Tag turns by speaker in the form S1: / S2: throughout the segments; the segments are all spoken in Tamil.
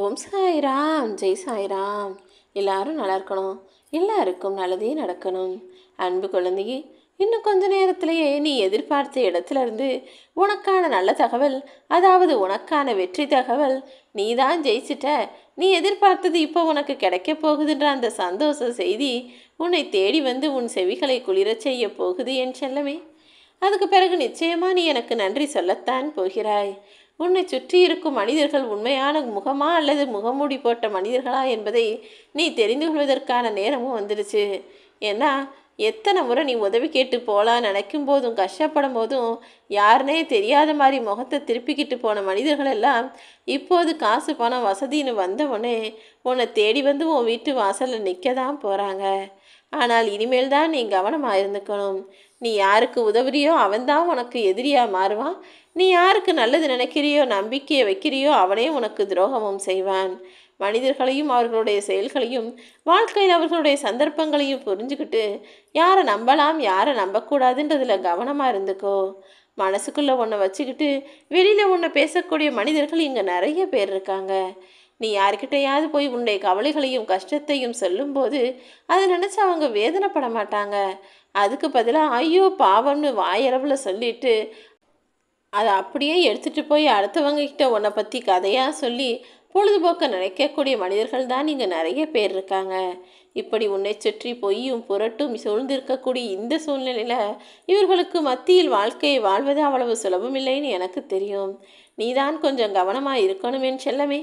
S1: ஓம் சாய்ராம் ஜெய் சாய்ராம் எல்லாரும் நல்லா இருக்கணும் எல்லாருக்கும் நல்லதே நடக்கணும் அன்பு குழந்தையே இன்னும் கொஞ்ச நேரத்திலேயே நீ எதிர்பார்த்த இடத்துல இருந்து உனக்கான நல்ல தகவல் அதாவது உனக்கான வெற்றி தகவல் நீ தான் ஜெயிச்சிட்ட நீ எதிர்பார்த்தது இப்போ உனக்கு கிடைக்க போகுதுன்ற அந்த சந்தோஷ செய்தி உன்னை தேடி வந்து உன் செவிகளை குளிரச் செய்ய போகுது என் செல்லமே அதுக்கு பிறகு நிச்சயமாக நீ எனக்கு நன்றி சொல்லத்தான் போகிறாய் உன்னை சுற்றி இருக்கும் மனிதர்கள் உண்மையான முகமா அல்லது முகமூடி போட்ட மனிதர்களா என்பதை நீ தெரிந்து கொள்வதற்கான நேரமும் வந்துடுச்சு ஏன்னா எத்தனை முறை நீ உதவி கேட்டு போகலாம் நினைக்கும் போதும் கஷ்டப்படும் போதும் யாருனே தெரியாத மாதிரி முகத்தை திருப்பிக்கிட்டு போன மனிதர்கள் எல்லாம் இப்போது காசு பணம் வசதின்னு வந்தவொடனே உன்னை தேடி வந்து உன் வீட்டு வாசலில் நிற்க தான் போகிறாங்க ஆனால் இனிமேல் தான் நீ கவனமாக இருந்துக்கணும் நீ யாருக்கு உதவுறியோ அவன்தான் உனக்கு எதிரியாக மாறுவான் நீ யாருக்கு நல்லது நினைக்கிறியோ நம்பிக்கையை வைக்கிறியோ அவனே உனக்கு துரோகமும் செய்வான் மனிதர்களையும் அவர்களுடைய செயல்களையும் வாழ்க்கையில் அவர்களுடைய சந்தர்ப்பங்களையும் புரிஞ்சுக்கிட்டு யாரை நம்பலாம் யாரை நம்பக்கூடாதுன்றதில் கவனமாக இருந்துக்கோ மனசுக்குள்ளே ஒன்றை வச்சுக்கிட்டு வெளியில் ஒன்று பேசக்கூடிய மனிதர்கள் இங்கே நிறைய பேர் இருக்காங்க நீ யாருக்கிட்டையாவது போய் உன்னுடைய கவலைகளையும் கஷ்டத்தையும் சொல்லும்போது அதை நினச்சி அவங்க வேதனைப்பட மாட்டாங்க அதுக்கு பதிலாக ஐயோ பாவம்னு வாயளவில் சொல்லிட்டு அதை அப்படியே எடுத்துகிட்டு போய் அடுத்தவங்க கிட்ட உன்னை பற்றி கதையாக சொல்லி பொழுதுபோக்க நினைக்கக்கூடிய மனிதர்கள் தான் இங்கே நிறைய பேர் இருக்காங்க இப்படி உன்னை சுற்றி பொய்யும் புரட்டும் சூழ்ந்திருக்கக்கூடிய இந்த சூழ்நிலையில் இவர்களுக்கு மத்தியில் வாழ்க்கையை வாழ்வது அவ்வளவு சுலபம் இல்லைன்னு எனக்கு தெரியும் நீதான் கொஞ்சம் கவனமாக இருக்கணுமேன்னு செல்லமே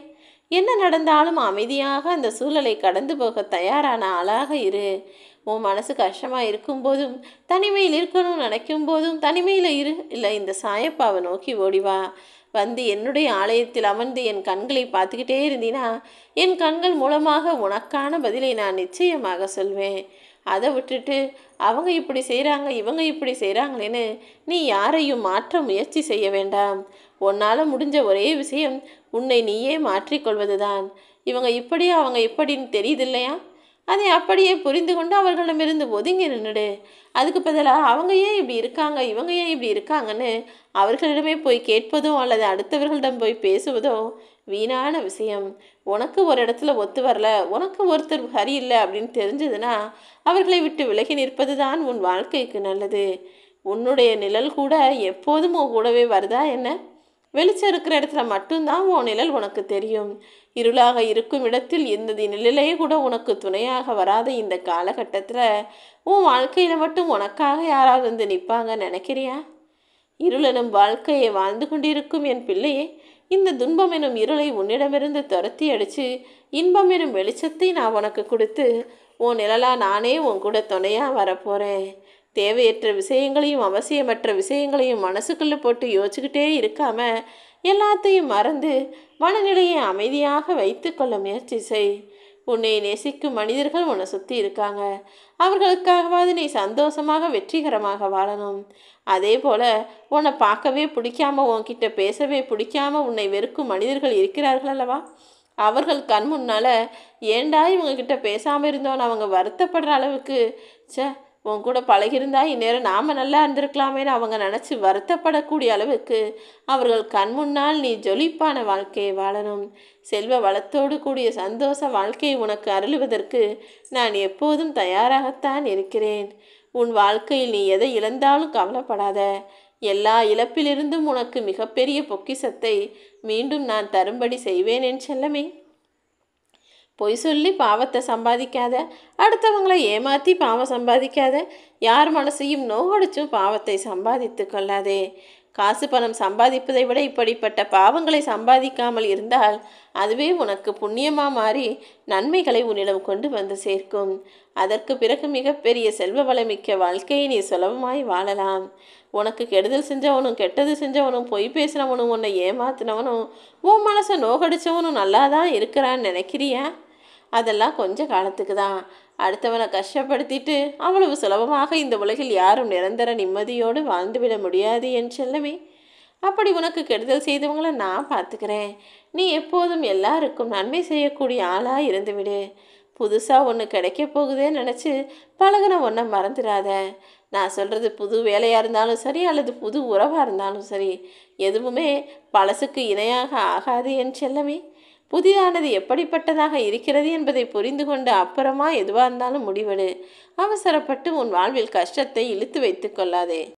S1: என்ன நடந்தாலும் அமைதியாக அந்த சூழலை கடந்து போக தயாரான ஆளாக இரு உன் மனசு கஷ்டமாக இருக்கும்போதும் தனிமையில் இருக்கணும்னு நினைக்கும் போதும் தனிமையில் இரு இல்லை இந்த சாயப்பாவை நோக்கி ஓடிவா வந்து என்னுடைய ஆலயத்தில் அமர்ந்து என் கண்களை பார்த்துக்கிட்டே இருந்தினா என் கண்கள் மூலமாக உனக்கான பதிலை நான் நிச்சயமாக சொல்வேன் அதை விட்டுட்டு அவங்க இப்படி செய்கிறாங்க இவங்க இப்படி செய்கிறாங்களேன்னு நீ யாரையும் மாற்ற முயற்சி செய்ய வேண்டாம் உன்னால் முடிஞ்ச ஒரே விஷயம் உன்னை நீயே மாற்றிக்கொள்வதுதான் இவங்க இப்படி அவங்க இப்படின்னு தெரியுது இல்லையா அதை அப்படியே புரிந்து கொண்டு அவர்களிடமிருந்து ஒதுங்கி நின்றுடு அதுக்கு பதிலாக அவங்க ஏன் இப்படி இருக்காங்க இவங்க ஏன் இப்படி இருக்காங்கன்னு அவர்களிடமே போய் கேட்பதோ அல்லது அடுத்தவர்களிடம் போய் பேசுவதோ வீணான விஷயம் உனக்கு ஒரு இடத்துல ஒத்து வரல உனக்கு ஒருத்தர் இல்லை அப்படின்னு தெரிஞ்சதுன்னா அவர்களை விட்டு விலகி நிற்பது தான் உன் வாழ்க்கைக்கு நல்லது உன்னுடைய நிழல் கூட எப்போதும் கூடவே வருதா என்ன வெளிச்சம் இருக்கிற இடத்துல மட்டும்தான் உன் நிழல் உனக்கு தெரியும் இருளாக இருக்கும் இடத்தில் எந்த நிழலே கூட உனக்கு துணையாக வராத இந்த காலகட்டத்தில் உன் வாழ்க்கையில் மட்டும் உனக்காக யாராவது வந்து நிற்பாங்க நினைக்கிறியா இருளெனும் வாழ்க்கையை வாழ்ந்து கொண்டிருக்கும் என் பிள்ளையே இந்த துன்பம் எனும் இருளை உன்னிடமிருந்து துரத்தி அடித்து இன்பம் எனும் வெளிச்சத்தை நான் உனக்கு கொடுத்து உன் நிழலாக நானே உன் கூட துணையாக வரப்போகிறேன் தேவையற்ற விஷயங்களையும் அவசியமற்ற விஷயங்களையும் மனசுக்குள்ளே போட்டு யோசிச்சுக்கிட்டே இருக்காமல் எல்லாத்தையும் மறந்து மனநிலையை அமைதியாக வைத்து கொள்ள முயற்சி செய் உன்னை நேசிக்கும் மனிதர்கள் உன்னை சுற்றி இருக்காங்க அவர்களுக்காகவாது நீ சந்தோஷமாக வெற்றிகரமாக வாழணும் அதே போல் உன்னை பார்க்கவே பிடிக்காமல் உன்கிட்ட பேசவே பிடிக்காம உன்னை வெறுக்கும் மனிதர்கள் இருக்கிறார்கள் அல்லவா அவர்கள் கண் முன்னால் ஏண்டா இவங்கக்கிட்ட பேசாமல் இருந்தோன்னு அவங்க வருத்தப்படுற அளவுக்கு சே உன் கூட பழகியிருந்தா இந்நேரம் நாம் நல்லா இருந்திருக்கலாமேன்னு அவங்க நினச்சி வருத்தப்படக்கூடிய அளவுக்கு அவர்கள் கண் முன்னால் நீ ஜொலிப்பான வாழ்க்கையை வாழணும் செல்வ வளத்தோடு கூடிய சந்தோஷ வாழ்க்கையை உனக்கு அருளுவதற்கு நான் எப்போதும் தயாராகத்தான் இருக்கிறேன் உன் வாழ்க்கையில் நீ எதை இழந்தாலும் கவலைப்படாத எல்லா இழப்பிலிருந்தும் உனக்கு மிகப்பெரிய பொக்கிசத்தை மீண்டும் நான் தரும்படி செய்வேன் என் செல்லமே பொய் சொல்லி பாவத்தை சம்பாதிக்காத அடுத்தவங்களை ஏமாற்றி பாவம் சம்பாதிக்காத யார் மனசையும் நோகடிச்சும் பாவத்தை சம்பாதித்து கொள்ளாதே காசு பணம் சம்பாதிப்பதை விட இப்படிப்பட்ட பாவங்களை சம்பாதிக்காமல் இருந்தால் அதுவே உனக்கு புண்ணியமாக மாறி நன்மைகளை உன்னிடம் கொண்டு வந்து சேர்க்கும் அதற்கு பிறகு மிகப்பெரிய செல்வ வளமிக்க வாழ்க்கையை நீ சுலபமாய் வாழலாம் உனக்கு கெடுதல் செஞ்சவனும் கெட்டது செஞ்சவனும் பொய் பேசினவனும் உன்னை ஏமாத்தினவனும் உன் மனசை நோகடிச்சவனும் நல்லா தான் இருக்கிறான்னு நினைக்கிறியா அதெல்லாம் கொஞ்ச காலத்துக்கு தான் அடுத்தவனை கஷ்டப்படுத்திட்டு அவ்வளவு சுலபமாக இந்த உலகில் யாரும் நிரந்தர நிம்மதியோடு வாழ்ந்துவிட முடியாது என் செல்லமே அப்படி உனக்கு கெடுதல் செய்தவங்களை நான் பார்த்துக்கிறேன் நீ எப்போதும் எல்லாருக்கும் நன்மை செய்யக்கூடிய ஆளாக இருந்துவிடு புதுசாக ஒன்று கிடைக்க போகுதேன்னு நினச்சி பழகின ஒன்றை மறந்துடாத நான் சொல்கிறது புது வேலையாக இருந்தாலும் சரி அல்லது புது உறவாக இருந்தாலும் சரி எதுவுமே பழசுக்கு இணையாக ஆகாது என் செல்லமே புதிதானது எப்படிப்பட்டதாக இருக்கிறது என்பதை புரிந்து கொண்டு அப்புறமா எதுவாக இருந்தாலும் முடிவெடு அவசரப்பட்டு உன் வாழ்வில் கஷ்டத்தை இழுத்து வைத்து கொள்ளாதே